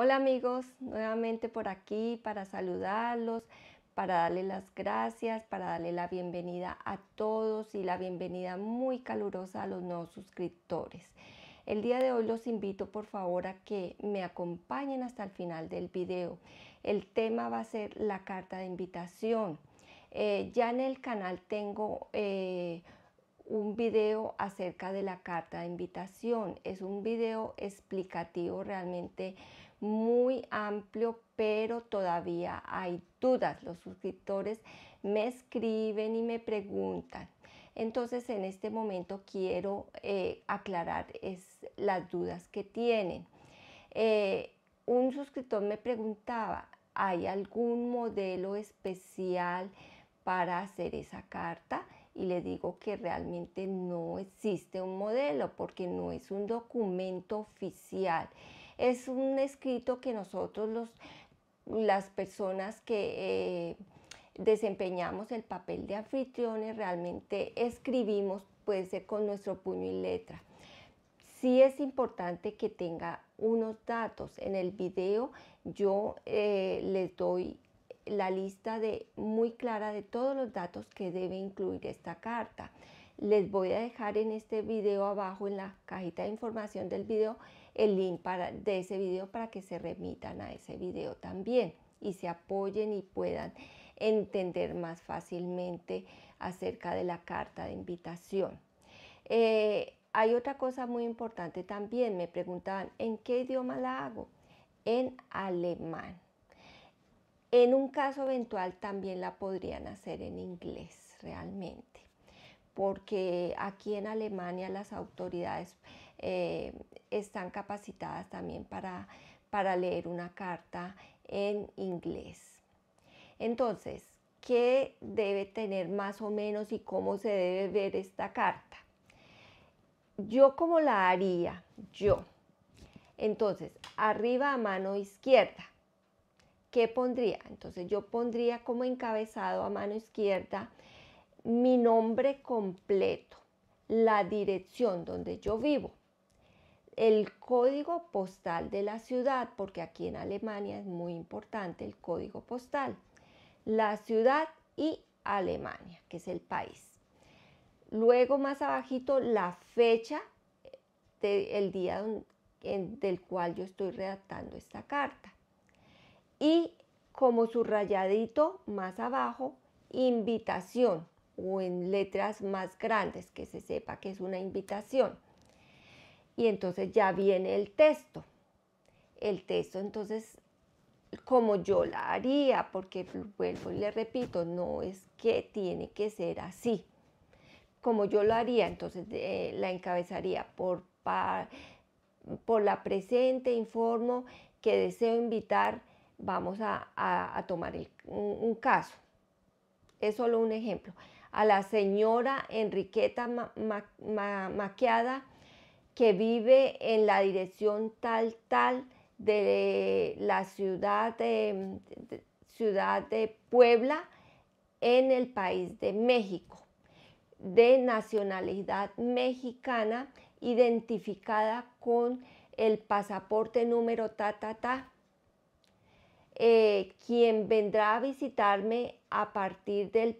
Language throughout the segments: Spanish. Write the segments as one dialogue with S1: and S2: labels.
S1: Hola amigos, nuevamente por aquí para saludarlos, para darle las gracias, para darle la bienvenida a todos y la bienvenida muy calurosa a los nuevos suscriptores. El día de hoy los invito por favor a que me acompañen hasta el final del video. El tema va a ser la carta de invitación. Eh, ya en el canal tengo eh, un video acerca de la carta de invitación. Es un video explicativo realmente muy amplio, pero todavía hay dudas. Los suscriptores me escriben y me preguntan. Entonces en este momento quiero eh, aclarar las dudas que tienen. Eh, un suscriptor me preguntaba, ¿hay algún modelo especial para hacer esa carta? y le digo que realmente no existe un modelo porque no es un documento oficial es un escrito que nosotros las personas que eh, desempeñamos el papel de anfitriones realmente escribimos, puede ser con nuestro puño y letra. Sí es importante que tenga unos datos. En el video yo eh, les doy la lista de, muy clara de todos los datos que debe incluir esta carta. Les voy a dejar en este video abajo, en la cajita de información del video, el link para, de ese video para que se remitan a ese video también y se apoyen y puedan entender más fácilmente acerca de la carta de invitación. Eh, hay otra cosa muy importante también, me preguntaban, ¿en qué idioma la hago? En alemán. En un caso eventual también la podrían hacer en inglés realmente, porque aquí en Alemania las autoridades eh, están capacitadas también para, para leer una carta en inglés. Entonces, ¿qué debe tener más o menos y cómo se debe ver esta carta? Yo como la haría, yo. Entonces, arriba a mano izquierda. ¿Qué pondría? Entonces yo pondría como encabezado a mano izquierda mi nombre completo, la dirección donde yo vivo, el código postal de la ciudad, porque aquí en Alemania es muy importante el código postal, la ciudad y Alemania, que es el país. Luego más abajito la fecha eh, del día del cual yo estoy redactando esta carta. Y como subrayadito más abajo, invitación o en letras más grandes, que se sepa que es una invitación y entonces ya viene el texto. El texto entonces como yo la haría, porque vuelvo y le repito, no es que tiene que ser así. Como yo lo haría, entonces eh, la encabezaría por, por la presente, informo que deseo invitar, vamos a, tomar un, caso. Es solo un ejemplo. A la señora Enriqueta Maqueada, que vive en la dirección tal, tal de la ciudad de, ciudad de Puebla en el país de México, de nacionalidad mexicana identificada con el pasaporte número ta, ta, ta, eh, quien vendrá a visitarme a partir del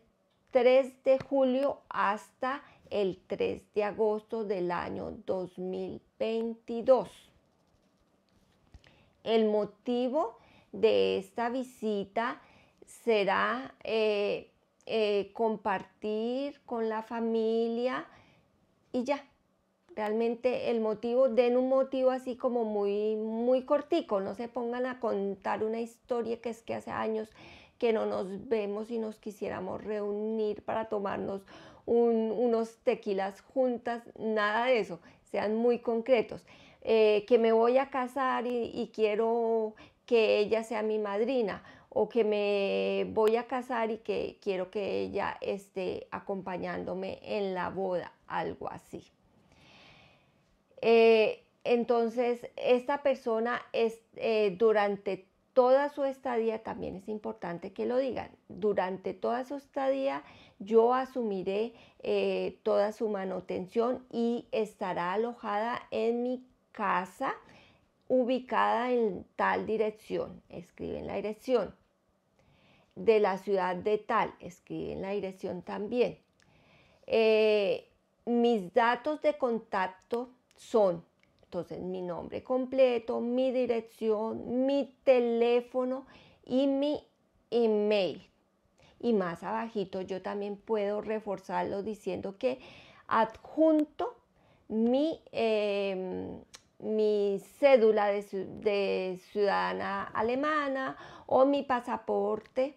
S1: 3 de julio hasta el 3 de agosto del año 2022. El motivo de esta visita será eh, eh, compartir con la familia y ya. Realmente el motivo, den un motivo así como muy, muy cortico, no se pongan a contar una historia que es que hace años que no nos vemos y nos quisiéramos reunir para tomarnos unos tequilas juntas, nada de eso, sean muy concretos. Eh, que me voy a casar y, quiero que ella sea mi madrina o que me voy a casar y que quiero que ella esté acompañándome en la boda, algo así. Eh, entonces, esta persona es, eh, durante toda su estadía, también es importante que lo digan, durante toda su estadía yo asumiré eh, toda su manutención y estará alojada en mi casa ubicada en tal dirección, escriben la dirección, de la ciudad de tal, escriben la dirección también. Eh, mis datos de contacto son entonces, mi nombre completo, mi dirección, mi teléfono y mi email. Y más abajito yo también puedo reforzarlo diciendo que adjunto mi, em, mi cédula de, ciudadana alemana o mi pasaporte,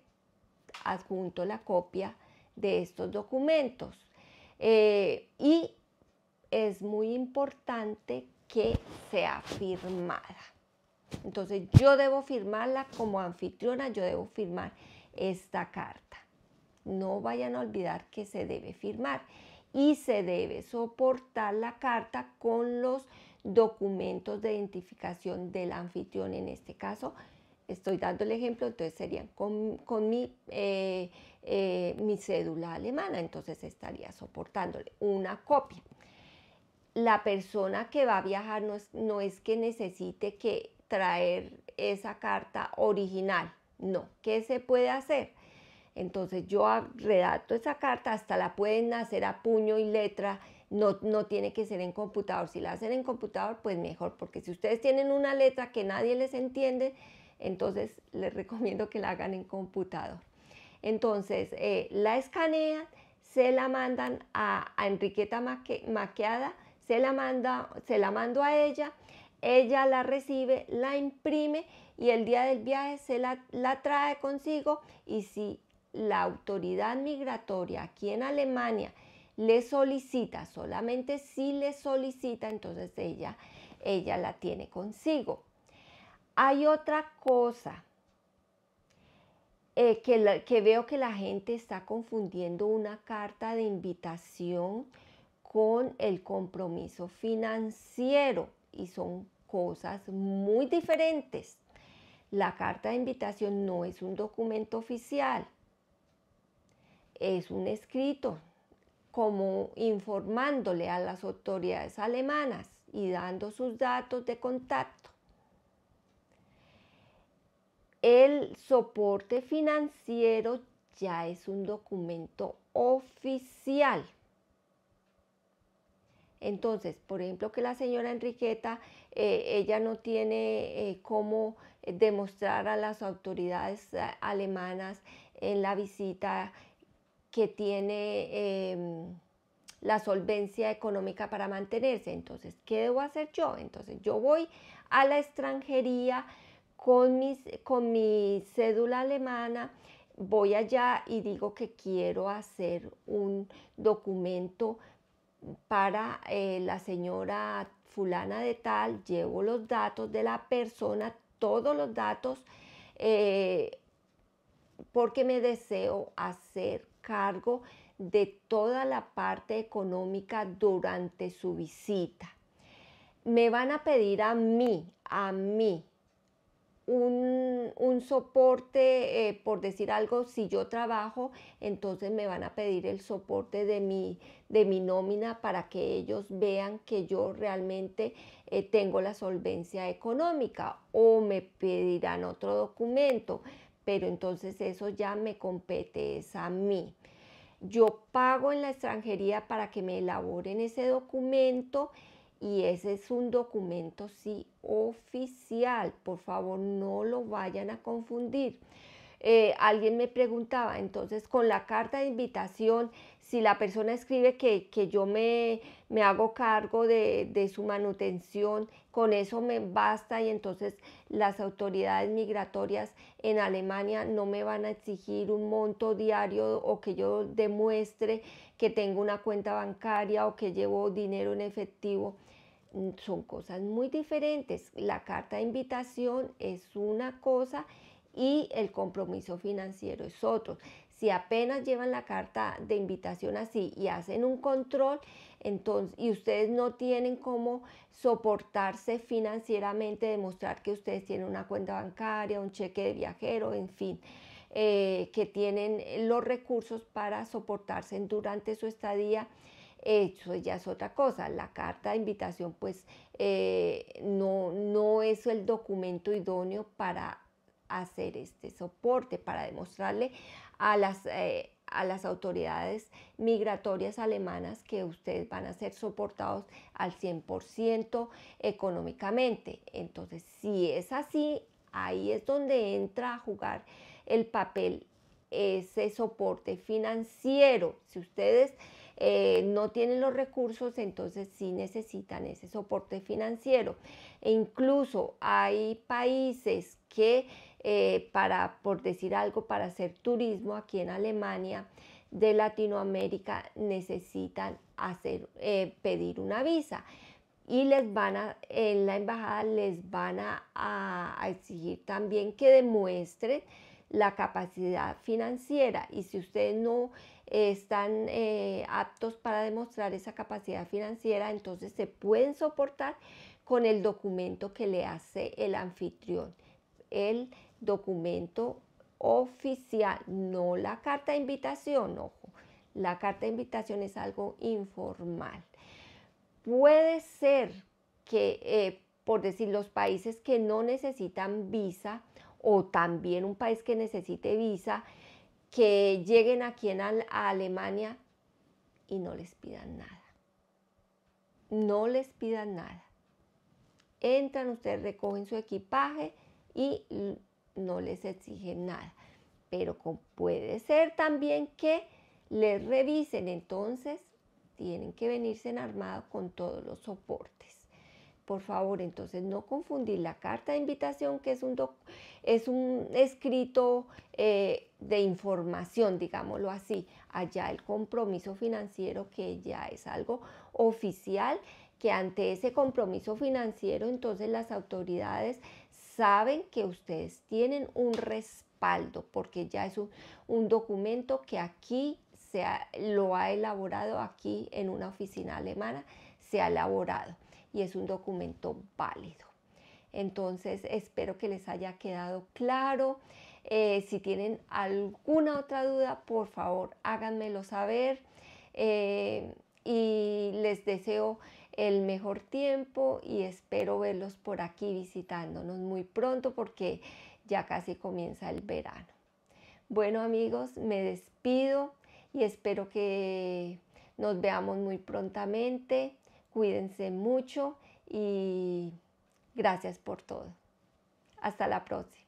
S1: adjunto la copia de estos documentos. Eh, y es muy importante que sea firmada. Entonces yo debo firmarla como anfitriona, yo debo firmar esta carta. No vayan a olvidar que se debe firmar y se debe soportar la carta con los documentos de identificación del anfitrión. En este caso, estoy dando el ejemplo, entonces serían con, con mi eh, eh, cédula alemana, entonces estaría soportándole una copia la persona que va a viajar no es, que necesite que traer esa carta original, no. ¿Qué se puede hacer? Entonces yo redacto esa carta, hasta la pueden hacer a puño y letra, no, no, tiene que ser en computador. Si la hacen en computador, pues mejor, porque si ustedes tienen una letra que nadie les entiende, entonces les recomiendo que la hagan en computador. Entonces eh, la escanean, se la mandan a, Enriqueta Maqueada se la, manda, se la mando a ella, ella la recibe, la imprime y el día del viaje se la, trae consigo y si la autoridad migratoria aquí en Alemania le solicita, solamente si le solicita, entonces ella, ella la tiene consigo. Hay otra cosa eh, que, que veo que la gente está confundiendo una carta de invitación con el compromiso financiero y son cosas muy diferentes. La carta de invitación no es un documento oficial, es un escrito como informándole a las autoridades alemanas y dando sus datos de contacto. El soporte financiero ya es un documento oficial. Entonces, por ejemplo, que la señora Enriqueta, eh, ella no tiene eh, cómo demostrar a las autoridades eh, alemanas en la visita que tiene em, la solvencia económica para mantenerse. Entonces, ¿qué debo hacer yo? Entonces, yo voy a la extranjería con mi cédula alemana, voy allá y digo que quiero hacer un documento para eh, la señora fulana de tal, llevo los datos de la persona, todos los datos, eh, porque me deseo hacer cargo de toda la parte económica durante su visita. Me van a pedir a mí, a mí, un, soporte, eh, por decir algo, si yo trabajo, entonces me van a pedir el soporte de mi, de mi nómina para que ellos vean que yo realmente eh, tengo la solvencia económica o me pedirán otro documento, pero entonces eso ya me compete, es a mí. Yo pago en la extranjería para que me elaboren ese documento y ese es un documento sí oficial. Por favor, no lo vayan a confundir. Eh, alguien me preguntaba, entonces, con la carta de invitación, si la persona escribe que, yo me, me, hago cargo de, de, su manutención, con eso me basta y entonces las autoridades migratorias en Alemania no me van a exigir un monto diario o que yo demuestre que tengo una cuenta bancaria o que llevo dinero en efectivo. Mm, son cosas muy diferentes. La carta de invitación es una cosa y el compromiso financiero es otro. Si apenas llevan la carta de invitación así y hacen un control, entonces, y ustedes no tienen cómo soportarse financieramente, demostrar que ustedes tienen una cuenta bancaria, un cheque de viajero, en fin, eh, que tienen los recursos para soportarse durante su estadía, eso ya es otra cosa. La carta de invitación pues eh, no, no es el documento idóneo para hacer este soporte para demostrarle a las, eh, a las autoridades migratorias alemanas que ustedes van a ser soportados al 100% económicamente. Entonces, si es así, ahí es donde entra a jugar el papel ese soporte financiero. Si ustedes eh, no tienen los recursos, entonces sí necesitan ese soporte financiero. E incluso hay países que eh, para, por decir algo, para hacer turismo aquí en Alemania de Latinoamérica necesitan hacer, eh, pedir una visa y les van a, en la embajada les van a, exigir también que demuestren la capacidad financiera y si ustedes no están eh, aptos para demostrar esa capacidad financiera, entonces se pueden soportar con el documento que le hace el anfitrión, el documento oficial, no la carta de invitación, ojo. La carta de invitación es algo informal. Puede ser que, eh, por decir, los países que no necesitan visa o también un país que necesite visa, que lleguen aquí a Alemania y no les pidan nada. No les pidan nada. Entran, ustedes recogen su equipaje y no les exige nada. Pero puede ser también que les revisen, entonces tienen que venirse en armado con todos los soportes. Por favor, entonces no confundir la carta de invitación, que es un, es un escrito eh, de información, digámoslo así, allá el compromiso financiero, que ya es algo oficial que ante ese compromiso financiero entonces las autoridades saben que ustedes tienen un respaldo porque ya es un, documento que aquí se lo ha elaborado aquí en una oficina alemana, se ha elaborado y es un documento válido. Entonces espero que les haya quedado claro. Eh, si tienen alguna otra duda, por favor háganmelo saber. Eh, y les deseo el mejor tiempo y espero verlos por aquí visitándonos muy pronto porque ya casi comienza el verano. Bueno amigos, me despido y espero que nos veamos muy prontamente. Cuídense mucho y gracias por todo. Hasta la próxima.